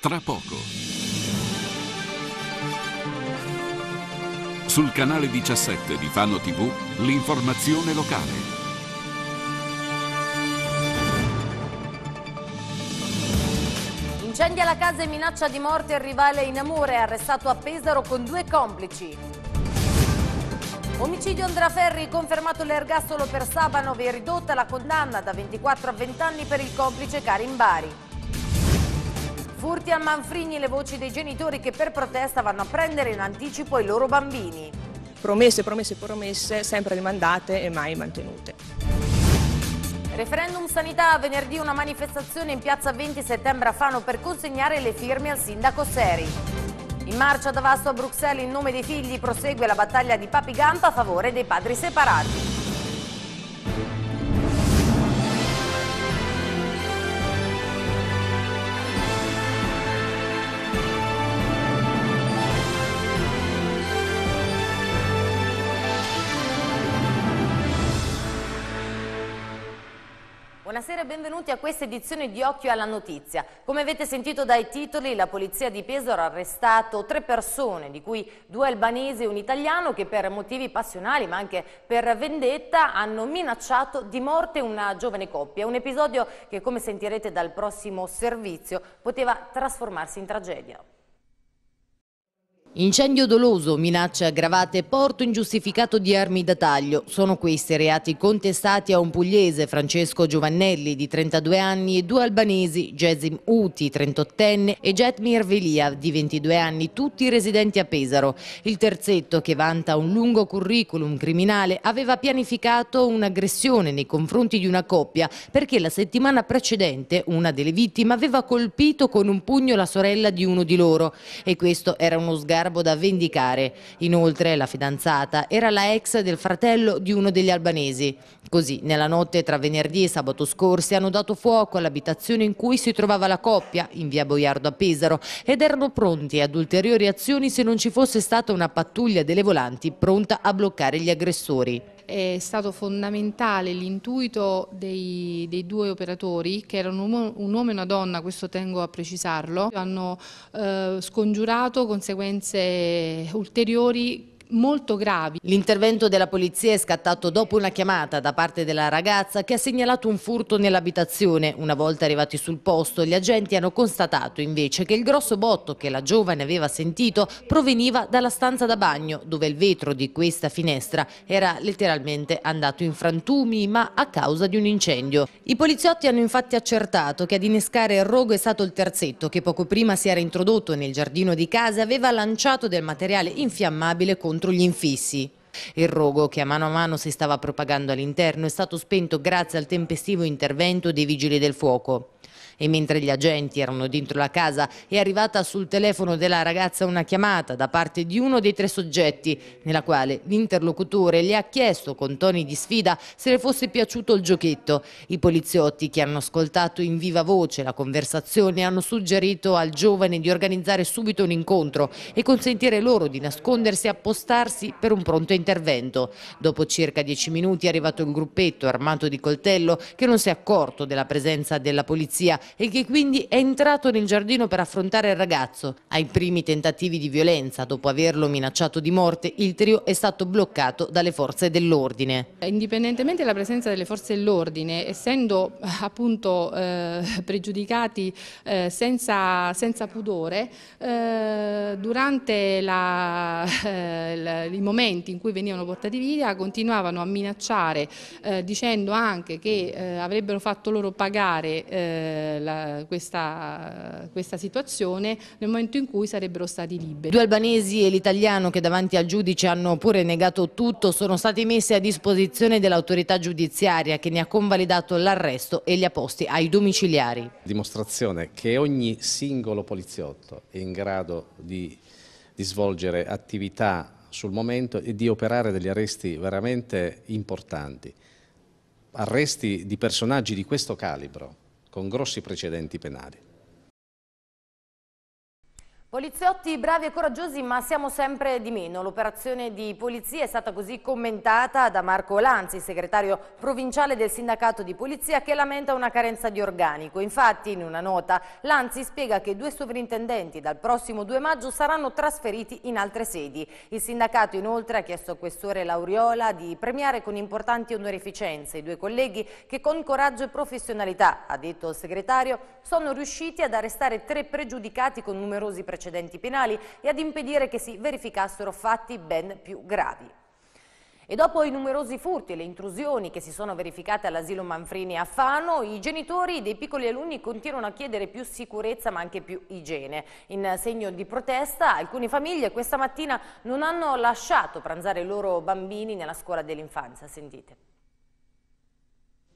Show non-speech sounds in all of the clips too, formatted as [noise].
tra poco. Sul canale 17 di Fano TV, l'informazione locale. Incendia la casa e minaccia di morte il rivale in amore, arrestato a Pesaro con due complici. Omicidio Andraferri, confermato l'ergastolo per Sabanov e ridotta la condanna da 24 a 20 anni per il complice Karim Bari. Furti a Manfrigni le voci dei genitori che per protesta vanno a prendere in anticipo i loro bambini. Promesse, promesse, promesse, sempre rimandate e mai mantenute. Referendum sanità, venerdì una manifestazione in piazza 20 settembre a Fano per consegnare le firme al sindaco Seri. In marcia da Vasto a Bruxelles in nome dei figli prosegue la battaglia di Papi Gampa a favore dei padri separati. buonasera e benvenuti a questa edizione di Occhio alla Notizia. Come avete sentito dai titoli, la polizia di Pesaro ha arrestato tre persone, di cui due albanesi e un italiano, che per motivi passionali ma anche per vendetta hanno minacciato di morte una giovane coppia. Un episodio che, come sentirete dal prossimo servizio, poteva trasformarsi in tragedia. Incendio doloso, minacce aggravate, porto ingiustificato di armi da taglio. Sono questi reati contestati a un pugliese, Francesco Giovannelli, di 32 anni, e due albanesi, Gesim Uti, 38enne, e Jetmir Velia, di 22 anni, tutti residenti a Pesaro. Il terzetto, che vanta un lungo curriculum criminale, aveva pianificato un'aggressione nei confronti di una coppia perché la settimana precedente una delle vittime aveva colpito con un pugno la sorella di uno di loro. E questo era uno sgarro Viterbo da vendicare. Inoltre la fidanzata era la ex del fratello di uno degli albanesi. Così nella notte tra venerdì e sabato scorsi hanno dato fuoco all'abitazione in cui si trovava la coppia in via Boiardo a Pesaro ed erano pronti ad ulteriori azioni se non ci fosse stata una pattuglia delle volanti pronta a bloccare gli aggressori è stato fondamentale l'intuito dei, dei, due operatori, che erano un uomo, e una donna, questo tengo a precisarlo, hanno eh, scongiurato conseguenze ulteriori molto gravi. L'intervento della polizia è scattato dopo una chiamata da parte della ragazza che ha segnalato un furto nell'abitazione. Una volta arrivati sul posto gli agenti hanno constatato invece che il grosso botto che la giovane aveva sentito proveniva dalla stanza da bagno dove il vetro di questa finestra era letteralmente andato in frantumi ma a causa di un incendio. I poliziotti hanno infatti accertato che ad innescare il rogo è stato il terzetto che poco prima si era introdotto nel giardino di casa e aveva lanciato del materiale infiammabile contro contro gli infissi. Il rogo, che a mano a mano si stava propagando all'interno, è stato spento grazie al tempestivo intervento dei vigili del fuoco e mentre gli agenti erano dentro la casa è arrivata sul telefono della ragazza una chiamata da parte di uno dei tre soggetti nella quale l'interlocutore le ha chiesto con toni di sfida se le fosse piaciuto il giochetto. I poliziotti che hanno ascoltato in viva voce la conversazione hanno suggerito al giovane di organizzare subito un incontro e consentire loro di nascondersi e appostarsi per un pronto intervento. Dopo circa dieci minuti è arrivato il gruppetto armato di coltello che non si è accorto della presenza della polizia e che quindi è entrato nel giardino per affrontare il ragazzo. Ai primi tentativi di violenza, dopo averlo minacciato di morte, il trio è stato bloccato dalle forze dell'ordine. Indipendentemente dalla presenza delle forze dell'ordine, essendo eh, appunto eh, pregiudicati eh, senza, senza, pudore, eh, durante la, eh, la, i momenti in cui venivano portati via continuavano a minacciare eh, dicendo anche che avrebbero fatto loro pagare la, questa, questa situazione nel momento in cui sarebbero stati liberi. Due albanesi e l'italiano che davanti al giudice hanno pure negato tutto sono stati messi a disposizione dell'autorità giudiziaria che ne ha convalidato l'arresto e li ha posti ai domiciliari. Dimostrazione che ogni singolo poliziotto è in grado di, di svolgere attività sul momento e di operare degli arresti veramente importanti. Arresti di personaggi di questo calibro con grossi precedenti penali. Poliziotti bravi e coraggiosi ma siamo sempre di meno. L'operazione di polizia è stata così commentata da Marco Lanzi, segretario provinciale del sindacato di polizia che lamenta una carenza di organico. Infatti in una nota Lanzi spiega che due sovrintendenti dal prossimo 2 maggio saranno trasferiti in altre sedi. Il sindacato inoltre ha chiesto a questore Lauriola di premiare con importanti onorificenze i due colleghi che con coraggio e professionalità, ha detto il segretario, sono riusciti ad arrestare tre pregiudicati con numerosi precedenti precedenti penali e ad impedire che si verificassero fatti ben più gravi. E dopo i numerosi furti e le intrusioni che si sono verificate all'asilo Manfrini a Fano, i genitori dei piccoli alunni continuano a chiedere più sicurezza ma anche più igiene. In segno di protesta, alcune famiglie questa mattina non hanno lasciato pranzare i loro bambini nella scuola dell'infanzia. Sentite.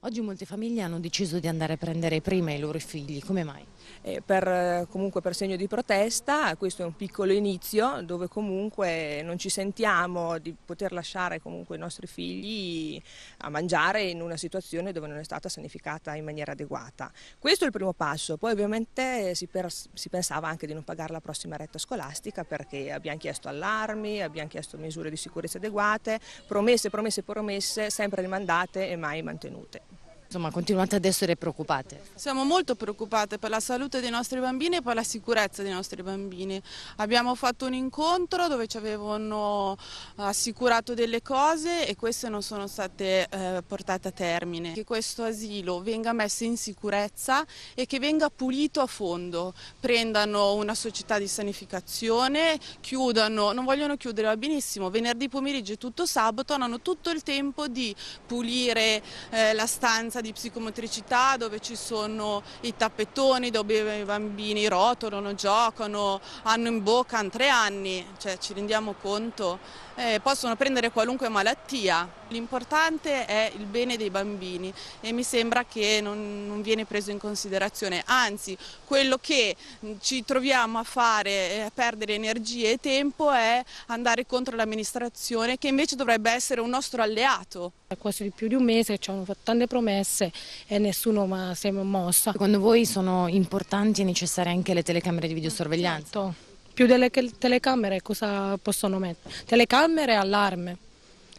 Oggi molte famiglie hanno deciso di andare a prendere prima i loro figli, come mai? Eh, per, eh, comunque per segno di protesta, questo è un piccolo inizio dove comunque non ci sentiamo di poter lasciare comunque i nostri figli a mangiare in una situazione dove non è stata sanificata in maniera adeguata. Questo è il primo passo, poi ovviamente si, per, si pensava anche di non pagare la prossima retta scolastica perché abbiamo chiesto allarmi, abbiamo chiesto misure di sicurezza adeguate, promesse, promesse, promesse, sempre rimandate e mai mantenute. Insomma, continuate ad essere preoccupate. Siamo molto preoccupate per la salute dei nostri bambini e per la sicurezza dei nostri bambini. Abbiamo fatto un incontro dove ci avevano eh, assicurato delle cose e queste non sono state eh, portate a termine. Che questo asilo venga messo in sicurezza e che venga pulito a fondo. Prendano una società di sanificazione, chiudano, non vogliono chiudere, va benissimo, venerdì pomeriggio e tutto sabato hanno tutto il tempo di pulire eh, la stanza di psicomotricità dove ci sono i tappetoni dove i bambini rotolano, giocano, hanno in bocca hanno tre anni, cioè ci rendiamo conto, eh, possono prendere qualunque malattia. L'importante è il bene dei bambini e mi sembra che non, non, viene preso in considerazione, anzi quello che ci troviamo a fare, a perdere energie e tempo è andare contro l'amministrazione che invece dovrebbe essere un nostro alleato. È quasi più di un mese ci hanno fatto tante promesse e nessuno ma si è mossa. Secondo voi sono importanti e necessarie anche le telecamere di videosorveglianza? Certo. Più delle telecamere cosa possono mettere? Telecamere e allarme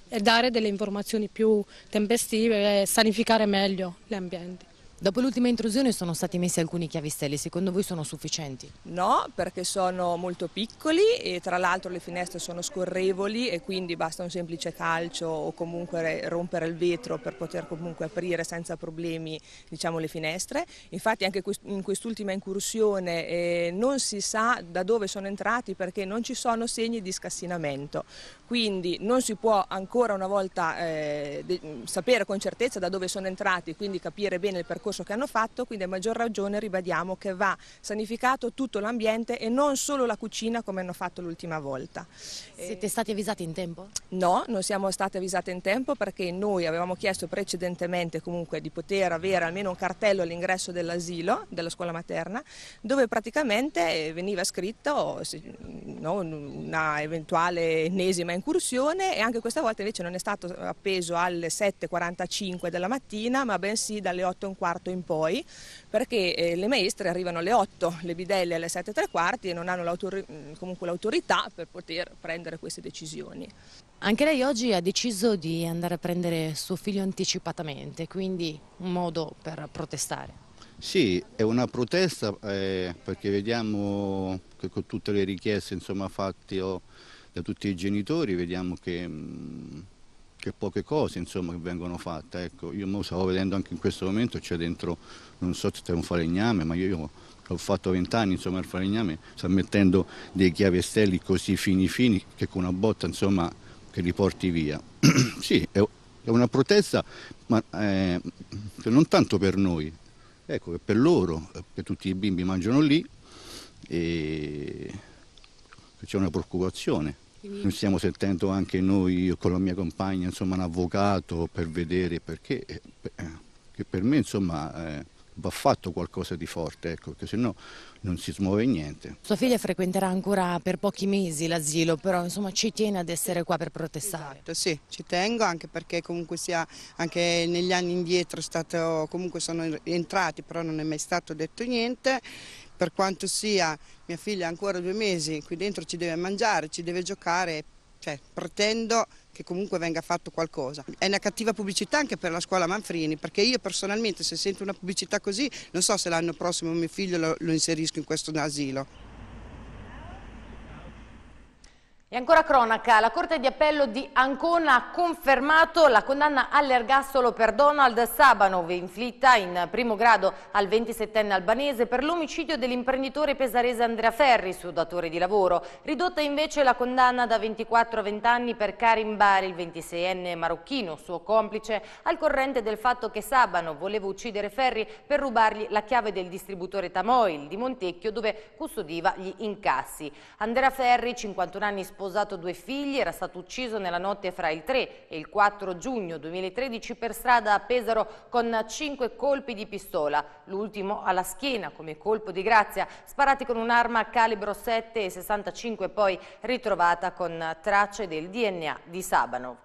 e dare delle informazioni più tempestive e sanificare meglio gli ambienti. Dopo l'ultima intrusione sono stati messi alcuni chiavistelli, secondo voi sono sufficienti? No, perché sono molto piccoli e tra l'altro le finestre sono scorrevoli e quindi basta un semplice calcio o comunque rompere il vetro per poter comunque aprire senza problemi diciamo, le finestre. Infatti anche in quest'ultima incursione eh, non si sa da dove sono entrati perché non ci sono segni di scassinamento, quindi non si può ancora una volta eh, sapere con certezza da dove sono entrati, quindi capire bene il percorso percorso che hanno fatto, quindi a maggior ragione ribadiamo che va sanificato tutto l'ambiente e non solo la cucina come hanno fatto l'ultima volta. Eh, Siete stati avvisati in tempo? No, non siamo stati avvisati in tempo perché noi avevamo chiesto precedentemente comunque di poter avere almeno un cartello all'ingresso dell'asilo, della scuola materna, dove praticamente eh, veniva scritto no, una eventuale ennesima incursione e anche questa volta invece non è stato appeso alle 7.45 della mattina ma bensì dalle 8.15 quarto in poi, perché eh, le maestre arrivano alle 8, le bidelle alle 7 e tre quarti e non hanno mm, comunque l'autorità per poter prendere queste decisioni. Anche lei oggi ha deciso di andare a prendere suo figlio anticipatamente, quindi un modo per protestare. Sì, è una protesta eh, perché vediamo che con tutte le richieste fatte da tutti i genitori, vediamo che mh, mm, che poche cose insomma, che vengono fatte. Ecco, io mo stavo vedendo anche in questo momento, c'è dentro, non so se è un falegname, ma io, io ho fatto vent'anni insomma il falegname, sta mettendo dei chiavestelli così fini fini che con una botta insomma che li porti via. [clears throat] sì, è, una protesta, ma eh, non tanto per noi, ecco che per loro, eh, che tutti i bimbi mangiano lì e c'è una preoccupazione. Noi stiamo sentendo anche noi, io con la mia compagna, insomma, un avvocato per vedere perché, eh, eh, che per me insomma, eh, va fatto qualcosa di forte, ecco, perché sennò non si smuove niente. Sua figlia frequenterà ancora per pochi mesi l'asilo, però insomma ci tiene ad essere qua per protestare. Esatto, sì, ci tengo anche perché comunque sia, anche negli anni indietro stato, comunque sono entrati, però non è mai stato detto niente per quanto sia mia figlia ha ancora due mesi, qui dentro ci deve mangiare, ci deve giocare, cioè pretendo che comunque venga fatto qualcosa. È una cattiva pubblicità anche per la scuola Manfrini, perché io personalmente se sento una pubblicità così non so se l'anno prossimo mio figlio lo, lo inserisco in questo asilo. E ancora cronaca, la Corte di Appello di Ancona ha confermato la condanna all'ergastolo per Donald Sabanov, inflitta in primo grado al 27enne albanese per l'omicidio dell'imprenditore pesarese Andrea Ferri, suo datore di lavoro. Ridotta invece la condanna da 24 a 20 anni per Karim Bari, il 26enne marocchino, suo complice, al corrente del fatto che Sabanov voleva uccidere Ferri per rubargli la chiave del distributore Tamoil di Montecchio, dove custodiva gli incassi. Andrea Ferri, 51 anni sposato, sposato due figli, era stato ucciso nella notte fra il 3 e il 4 giugno 2013 per strada a Pesaro con cinque colpi di pistola, l'ultimo alla schiena come colpo di grazia, sparati con un'arma calibro 7 e 65 poi ritrovata con tracce del DNA di Sabanov.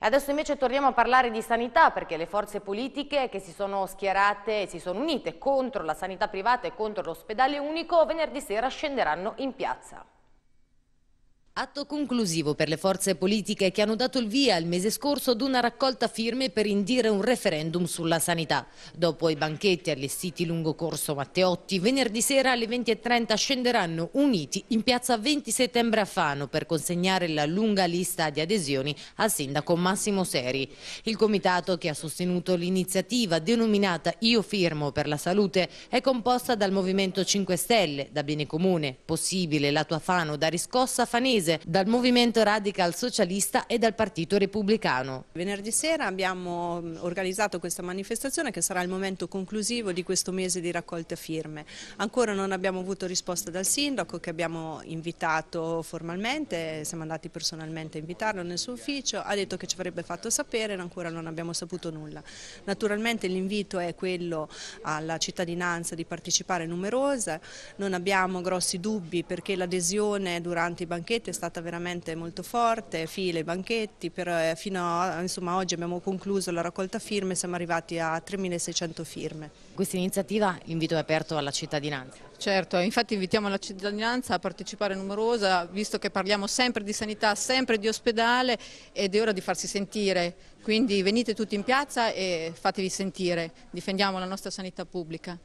Adesso invece torniamo a parlare di sanità perché le forze politiche che si sono schierate e si sono unite contro la sanità privata e contro l'ospedale unico venerdì sera scenderanno in piazza. Atto conclusivo per le forze politiche che hanno dato il via il mese scorso ad una raccolta firme per indire un referendum sulla sanità. Dopo i banchetti allestiti lungo corso Matteotti, venerdì sera alle 20.30 scenderanno uniti in piazza 20 settembre a Fano per consegnare la lunga lista di adesioni al sindaco Massimo Seri. Il comitato che ha sostenuto l'iniziativa denominata Io firmo per la salute è composta dal Movimento 5 Stelle, da Bene Comune, Possibile, La Tua Fano, da Riscossa Fanese, Pugliese, dal Movimento Radical Socialista e dal Partito Repubblicano. Venerdì sera abbiamo mm, organizzato questa manifestazione che sarà il momento conclusivo di questo mese di raccolta firme. Ancora non abbiamo avuto risposta dal sindaco che abbiamo invitato formalmente, siamo andati personalmente a invitarlo nel suo ufficio, ha detto che ci avrebbe fatto sapere e ancora non abbiamo saputo nulla. Naturalmente l'invito è quello alla cittadinanza di partecipare numerosa, non abbiamo grossi dubbi perché l'adesione durante i banchetti è stata veramente molto forte, file, banchetti, per, eh, fino a insomma, oggi abbiamo concluso la raccolta firme, e siamo arrivati a 3.600 firme. Questa iniziativa invito è aperto alla cittadinanza? Certo, eh, infatti invitiamo la cittadinanza a partecipare numerosa, visto che parliamo sempre di sanità, sempre di ospedale ed è ora di farsi sentire. Quindi venite tutti in piazza e fatevi sentire, difendiamo la nostra sanità pubblica.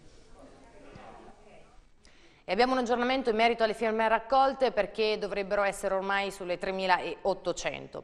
E abbiamo un aggiornamento in merito alle firme raccolte perché dovrebbero essere ormai sulle 3.800.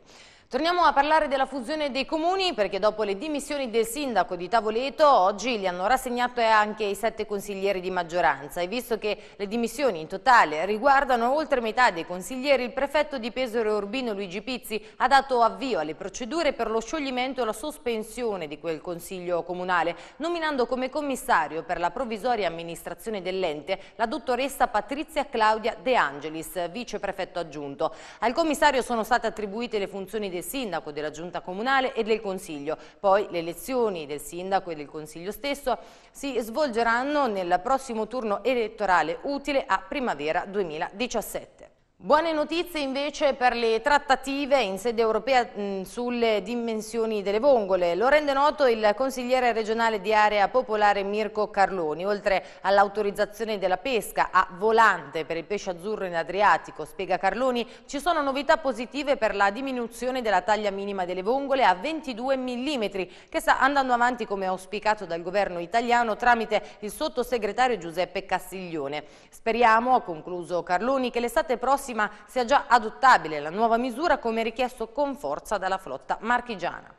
Torniamo a parlare della fusione dei comuni perché dopo le dimissioni del sindaco di Tavoleto oggi li hanno rassegnato anche i sette consiglieri di maggioranza e visto che le dimissioni in totale riguardano oltre metà dei consiglieri il prefetto di Pesaro Urbino Luigi Pizzi ha dato avvio alle procedure per lo scioglimento e la sospensione di quel consiglio comunale nominando come commissario per la provvisoria amministrazione dell'ente la dottoressa Patrizia Claudia De Angelis viceprefetto aggiunto. Al commissario sono state attribuite le funzioni del del sindaco, della giunta comunale e del consiglio. Poi le elezioni del sindaco e del consiglio stesso si svolgeranno nel prossimo turno elettorale utile a primavera 2017. Buone notizie invece per le trattative in sede europea mh, sulle dimensioni delle vongole. Lo rende noto il consigliere regionale di area popolare Mirko Carloni. Oltre all'autorizzazione della pesca a volante per il pesce azzurro in Adriatico, spiega Carloni, ci sono novità positive per la diminuzione della taglia minima delle vongole a 22 mm che sta andando avanti come auspicato dal governo italiano tramite il sottosegretario Giuseppe Castiglione. Speriamo, ha concluso Carloni, che l'estate prossima prossima sia già adottabile la nuova misura come richiesto con forza dalla flotta marchigiana.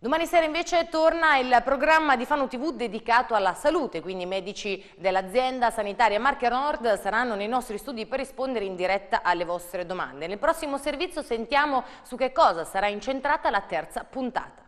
Domani sera invece torna il programma di Fano TV dedicato alla salute, quindi i medici dell'azienda sanitaria Marche Nord saranno nei nostri studi per rispondere in diretta alle vostre domande. Nel prossimo servizio sentiamo su che cosa sarà incentrata la terza puntata.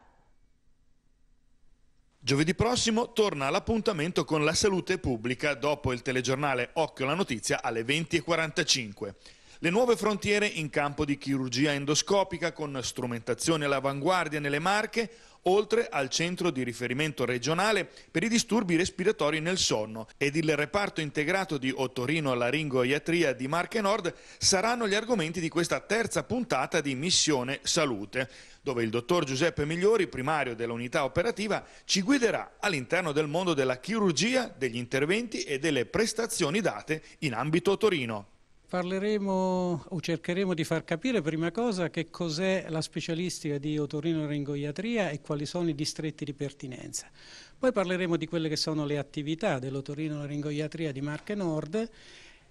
Giovedì prossimo torna l'appuntamento con la salute pubblica dopo il telegiornale Occhio la notizia alle 20.45. Le nuove frontiere in campo di chirurgia endoscopica con strumentazione all'avanguardia nelle marche, oltre al centro di riferimento regionale per i disturbi respiratori nel sonno ed il reparto integrato di otorino-laringoiatria di Marche Nord saranno gli argomenti di questa terza puntata di Missione Salute, dove il dottor Giuseppe Migliori, primario dell'unità operativa, ci guiderà all'interno del mondo della chirurgia, degli interventi e delle prestazioni date in ambito Torino. Parleremo o cercheremo di far capire prima cosa che cos'è la specialistica di otorino-ringoiatria e quali sono i distretti di pertinenza. Poi parleremo di quelle che sono le attività dell'otorino-ringoiatria di Marche Nord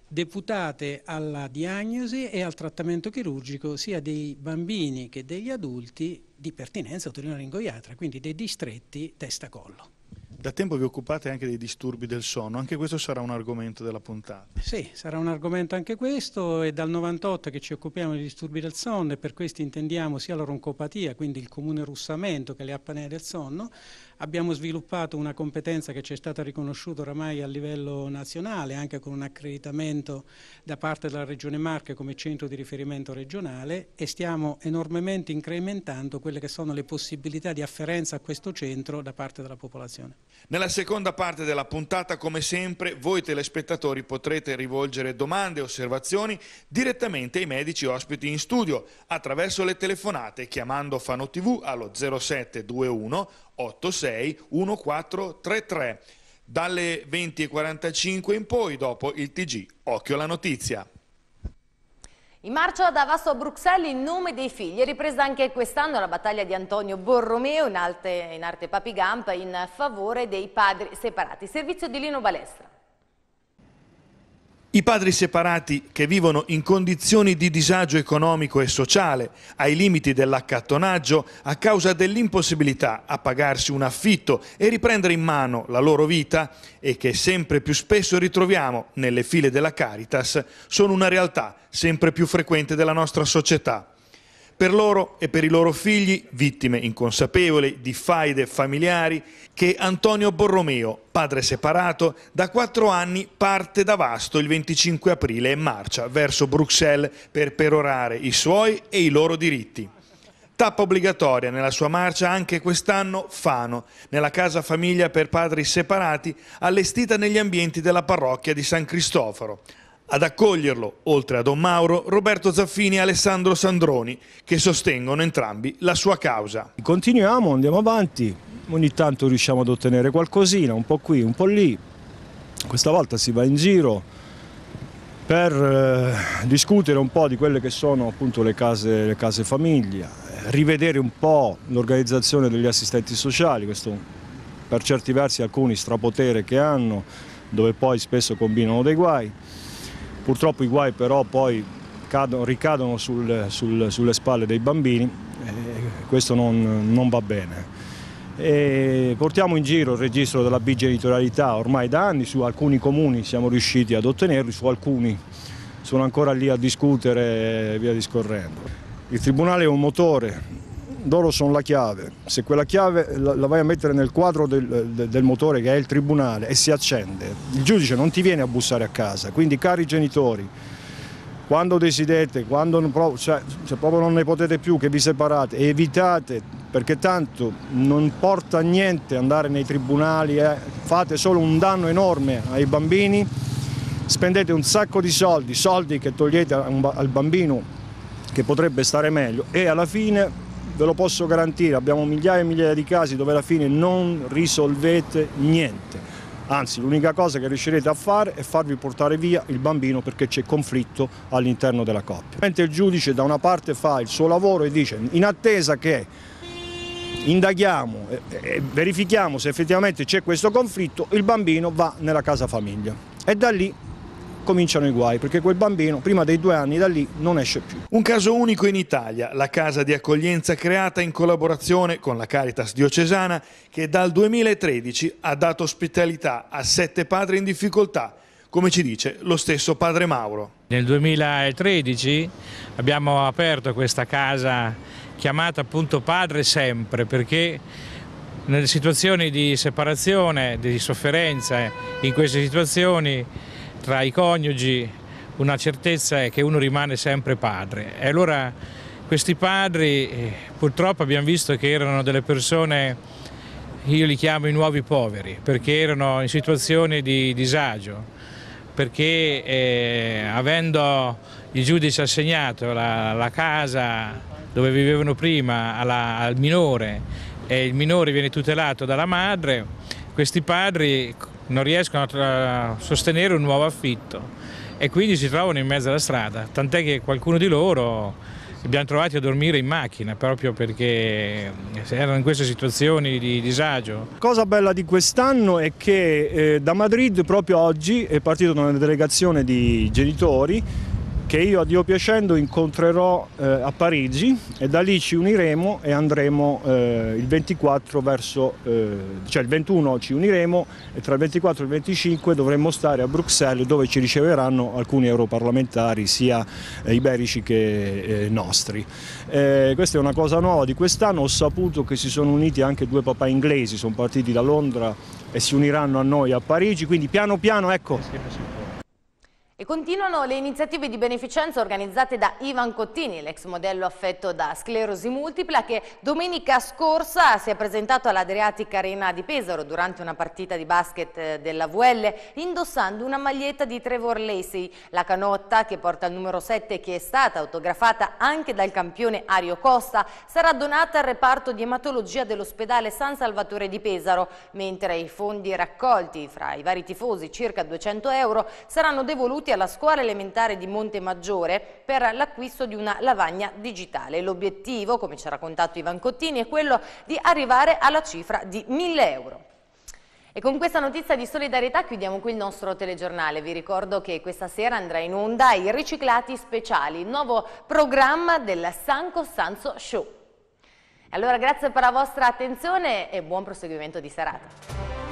deputate alla diagnosi e al trattamento chirurgico sia dei bambini che degli adulti di pertinenza otorino-ringoiatra, quindi dei distretti testa-collo. Da tempo vi occupate anche dei disturbi del sonno, anche questo sarà un argomento della puntata. Sì, sarà un argomento anche questo, è dal 98 che ci occupiamo dei disturbi del sonno e per questo intendiamo sia la roncopatia, quindi il comune russamento che le apnee del sonno, Abbiamo sviluppato una competenza che ci è stata riconosciuta oramai a livello nazionale, anche con un accreditamento da parte della Regione Marche come centro di riferimento regionale e stiamo enormemente incrementando quelle che sono le possibilità di afferenza a questo centro da parte della popolazione. Nella seconda parte della puntata, come sempre, voi telespettatori potrete rivolgere domande e osservazioni direttamente ai medici ospiti in studio attraverso le telefonate chiamando Fano TV allo 0721 86 1433. Dalle 20.45 in poi, dopo il TG, occhio alla notizia. In marcia da Vasto a Bruxelles in nome dei figli è ripresa anche quest'anno la battaglia di Antonio Borromeo in arte, in arte Papigamp in favore dei padri separati. Servizio di Lino Balestra. I padri separati che vivono in condizioni di disagio economico e sociale, ai limiti dell'accattonaggio, a causa dell'impossibilità a pagarsi un affitto e riprendere in mano la loro vita e che sempre più spesso ritroviamo nelle file della Caritas, sono una realtà sempre più frequente della nostra società. Per loro e per i loro figli, vittime inconsapevoli di faide familiari, che Antonio Borromeo, padre separato, da quattro anni parte da Vasto il 25 aprile e marcia verso Bruxelles per perorare i suoi e i loro diritti. Tappa obbligatoria nella sua marcia anche quest'anno Fano, nella casa famiglia per padri separati allestita negli ambienti della parrocchia di San Cristoforo. Ad accoglierlo, oltre a Don Mauro, Roberto Zaffini e Alessandro Sandroni, che sostengono entrambi la sua causa. Continuiamo, andiamo avanti, ogni tanto riusciamo ad ottenere qualcosina, un po' qui, un po' lì. Questa volta si va in giro per eh, discutere un po' di quelle che sono appunto le case, le case famiglia, rivedere un po' l'organizzazione degli assistenti sociali, questo per certi versi alcuni strapotere che hanno, dove poi spesso combinano dei guai. Purtroppo i guai però poi cadono, ricadono sul, sul, sulle spalle dei bambini e eh, questo non, non va bene. E portiamo in giro il registro della bigenitorialità ormai da anni, su alcuni comuni siamo riusciti ad ottenerli, su alcuni sono ancora lì a discutere e via discorrendo. Il Tribunale è un motore loro sono la chiave, se quella chiave la, la vai a mettere nel quadro del, del, del, motore che è il tribunale e si accende, il giudice non ti viene a bussare a casa, quindi cari genitori, quando desiderate, quando cioè, se proprio non ne potete più, che vi separate, evitate, perché tanto non porta a niente andare nei tribunali, eh. fate solo un danno enorme ai bambini, spendete un sacco di soldi, soldi che togliete al bambino che potrebbe stare meglio e alla fine ve lo posso garantire, abbiamo migliaia e migliaia di casi dove alla fine non risolvete niente. Anzi, l'unica cosa che riuscirete a fare è farvi portare via il bambino perché c'è conflitto all'interno della coppia. Mentre il giudice da una parte fa il suo lavoro e dice in attesa che indaghiamo e verifichiamo se effettivamente c'è questo conflitto, il bambino va nella casa famiglia e da lì cominciano i guai, perché quel bambino prima dei due anni da lì non esce più. Un caso unico in Italia, la casa di accoglienza creata in collaborazione con la Caritas diocesana che dal 2013 ha dato ospitalità a sette padri in difficoltà, come ci dice lo stesso padre Mauro. Nel 2013 abbiamo aperto questa casa chiamata appunto Padre Sempre perché nelle situazioni di separazione, di sofferenza, in queste situazioni tra i coniugi una certezza è che uno rimane sempre padre. E allora questi padri eh, purtroppo abbiamo visto che erano delle persone, io li chiamo i nuovi poveri, perché erano in situazioni di disagio, perché eh, avendo il giudice assegnato la, la casa dove vivevano prima alla, al minore e il minore viene tutelato dalla madre, questi padri non riescono a sostenere un nuovo affitto e quindi si trovano in mezzo alla strada, tant'è che qualcuno di loro li abbiamo trovati a dormire in macchina proprio perché eh, erano in queste situazioni di disagio. Cosa bella di quest'anno è che eh, da Madrid proprio oggi è partita una delegazione di genitori che io a Dio piacendo incontrerò eh, a Parigi e da lì ci uniremo e andremo eh, il 24 verso, eh, cioè il 21 ci uniremo e tra il 24 e il 25 dovremmo stare a Bruxelles dove ci riceveranno alcuni europarlamentari sia eh, iberici che eh, nostri. Eh, questa è una cosa nuova di quest'anno, ho saputo che si sono uniti anche due papà inglesi, sono partiti da Londra e si uniranno a noi a Parigi, quindi piano piano ecco e continuano le iniziative di beneficenza organizzate da Ivan Cottini, l'ex modello affetto da sclerosi multipla, che domenica scorsa si è presentato all'Adriatic Arena di Pesaro durante una partita di basket eh, della VL, indossando una maglietta di Trevor Lacey, la canotta che porta il numero 7 che è stata autografata anche dal campione Ario Costa, sarà donata al reparto di ematologia dell'ospedale San Salvatore di Pesaro, mentre i fondi raccolti fra i vari tifosi, circa 200 euro, saranno devoluti contributi alla scuola elementare di Monte Maggiore per l'acquisto di una lavagna digitale. L'obiettivo, come ci ha raccontato Ivan Cottini, è quello di arrivare alla cifra di 1000 euro. E con questa notizia di solidarietà chiudiamo qui il nostro telegiornale. Vi ricordo che questa sera andrà in onda i Riciclati Speciali, il nuovo programma del San Costanzo Show. Allora grazie per la vostra attenzione e buon proseguimento di serata.